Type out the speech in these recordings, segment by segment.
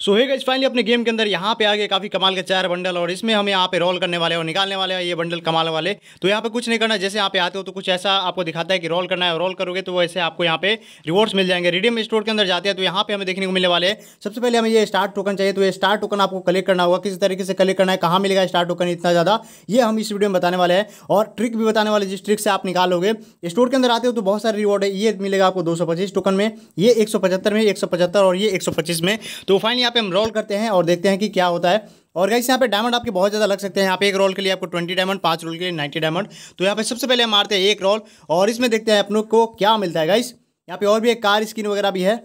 सो है guys finally अपने game के अंदर यहाँ पे आ गए काफ़ी कमाल के चार बंडल और इसमें हम यहाँ पे रोल करने वाले और निकालने वाले हैं ये बंडल कमाल वाले तो यहाँ पे कुछ नहीं करना जैसे यहाँ पे आते हो तो कुछ ऐसा आपको दिखाता है कि रोल करना है रोल करोगे तो वैसे आपको यहाँ पे रिवॉर्ड्स मिल जाएंगे रिडीम स्टोर के अंदर जाते हैं तो यहाँ पे हमें देखने को मिलने वाले हैं सबसे पहले हमें ये स्टार्ट टोकन चाहिए तो ये स्टार टोकन आपको कलेक्ट करना होगा किस तरीके से कलेक्ट करना है कहाँ मिलेगा स्टार टोकन इतना ज़्यादा ये हम इस वीडियो में बताने वाले हैं और ट्रिक भी बताने वाले जिस ट्रिक से आप निकालोगे स्टोर के अंदर आते हो तो बहुत सारे रिवॉर्ड है ये मिलेगा आपको दो टोकन में ये एक में एक और ये एक में तो फाइनली यहाँ पे हम रोल करते हैं और देखते हैं कि क्या होता है और गाइस यहाँ पे डायमंड आपके बहुत ज़्यादा लग सकते हैं यहाँ पे एक रोल के लिए आपको ट्वेंटी डायमंड पाँच रोल के लिए नाइन्टी डायमंड तो यहाँ पे सबसे पहले हम मारते हैं एक रोल और इसमें देखते हैं अपनों को क्या मिलता है गाइस यहाँ पे और भी एक कार स्किन वगैरह भी है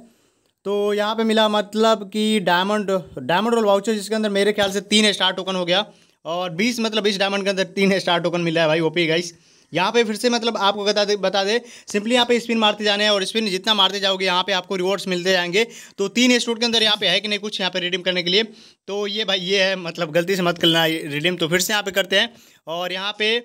तो यहाँ पे मिला मतलब कि डायमंड डायमंड रोल वाउचर जिसके अंदर मेरे ख्याल से तीन स्टार टोकन हो गया और बीस मतलब बीस डायमंड के अंदर तीन स्टार टोकन मिला है भाई ओपी गाइस यहाँ पे फिर से मतलब आपको बता दे बता दे सिंपली यहाँ पे स्पिन मारते जाने हैं और स्पिन जितना मारते जाओगे यहाँ पे आपको रिवॉर्ड्स मिलते जाएंगे तो तीन स्टोर के अंदर यहाँ पे है कि नहीं कुछ यहाँ पे रिडीम करने के लिए तो ये भाई ये है मतलब गलती से मत करना रिडीम तो फिर से यहाँ पे करते हैं और यहाँ पे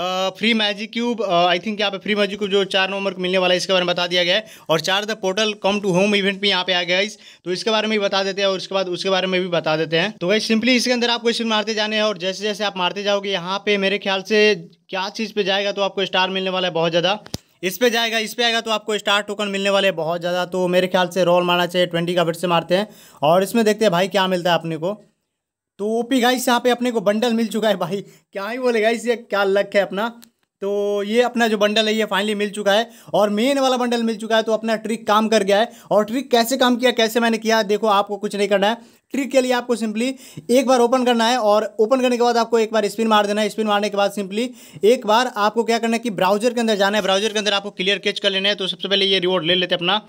free magic cube I think यहाँ पे फ्री मैजिक क्यूब जो चार नवंबर को मिलने वाला है इसके बारे में बता दिया गया है और चार the portal come to home event भी यहाँ पे आ गया इस तो इसके बारे में भी बता देते हैं और उसके बाद उसके बारे में भी बता देते हैं तो वही सिंपली इसके अंदर आपको इसमें मारते जाने हैं और जैसे जैसे आप मारते जाओगे यहाँ पे मेरे ख्याल से क्या चीज़ पर जाएगा तो आपको स्टार मिलने वाला है बहुत ज़्यादा इस पे जाएगा इस पे आएगा तो आपको स्टार टोकन मिलने वाले बहुत ज़्यादा तो मेरे ख्याल से रोल मारना चाहिए ट्वेंटी का वेट से मारते हैं और इसमें देखते हैं भाई क्या मिलता है अपने को तो ओपी गाइस यहाँ पे अपने को बंडल मिल चुका है भाई क्या ही बोले गाइस ये क्या लक है अपना तो ये अपना जो बंडल है ये फाइनली मिल चुका है और मेन वाला बंडल मिल चुका है तो अपना ट्रिक काम कर गया है और ट्रिक कैसे काम किया कैसे मैंने किया देखो आपको कुछ नहीं करना है ट्रिक के लिए आपको सिंपली एक बार ओपन करना है और ओपन करने के बाद आपको एक बार स्पिन मार देना है स्पिन मारने के बाद सिंपली एक बार आपको क्या करना है कि ब्राउजर के अंदर जाना है ब्राउजर के अंदर आपको क्लियर कैच कर लेना है तो सबसे पहले ये रिवॉर्ड ले लेते हैं अपना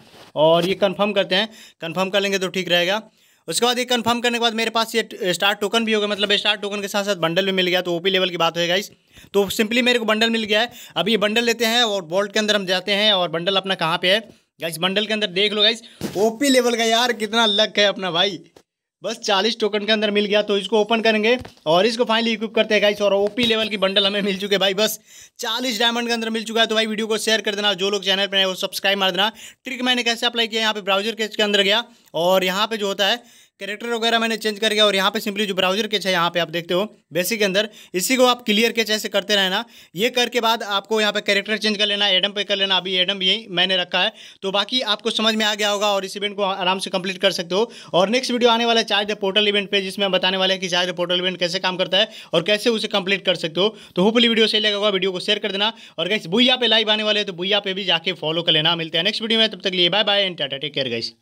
और ये कन्फर्म करते हैं कन्फर्म कर लेंगे तो ठीक रहेगा उसके बाद ये कंफर्म करने के बाद मेरे पास ये स्टार टोकन भी होगा मतलब स्टार टोकन के साथ साथ बंडल भी मिल गया तो ओपी लेवल की बात होगा इस तो सिंपली मेरे को बंडल मिल गया है अभी ये बंडल लेते हैं और वोल्ट के अंदर हम जाते हैं और बंडल अपना कहाँ पे है गाइस बंडल के अंदर देख लो गाइस ओपी लेवल का यार कितना लक है अपना भाई बस चालीस टोकन के अंदर मिल गया तो इसको ओपन करेंगे और इसको फाइनली इक्विप करते हैं गाइस और ओपी लेवल की बंडल हमें मिल चुके भाई बस चालीस डायमंड के अंदर मिल चुका है तो भाई वीडियो को शेयर कर देना जो लोग चैनल पर है वो सब्सक्राइब मार देना ट्रिक मैंने कैसे अप्लाई किया यहाँ पे ब्राउजर के अंदर गया और यहाँ पे जो होता है कैरेक्टर वगैरह मैंने चेंज कर गया और यहाँ पे सिंपली जो ब्राउजर कैच है यहाँ पे आप देखते हो बेसिक के अंदर इसी को आप क्लियर कैच ऐसे करते रहना ये करके बाद आपको यहाँ पे कैरेक्टर चेंज कर लेना एडम पे कर लेना अभी एडम यही मैंने रखा है तो बाकी आपको समझ में आ गया होगा और इस इवेंट को आराम से कंप्लीट कर सकते हो और नेक्स्ट वीडियो आने वाला चार्ज द पोर्टल इवेंट पर जिसमें बताने वाले कि चार्ज द पोर्टल इवेंट कैसे काम करता है और कैसे उसे कंप्लीट कर सकते हो तो होपली वीडियो सही लगेगा वीडियो को शेयर कर देना और गैस भूया पे लाइव आने वाले तो भूया पे भी जाके फॉलो कर लेना मिलते हैं नेक्स्ट वीडियो में तब तक लिए bye bye and tata take care gas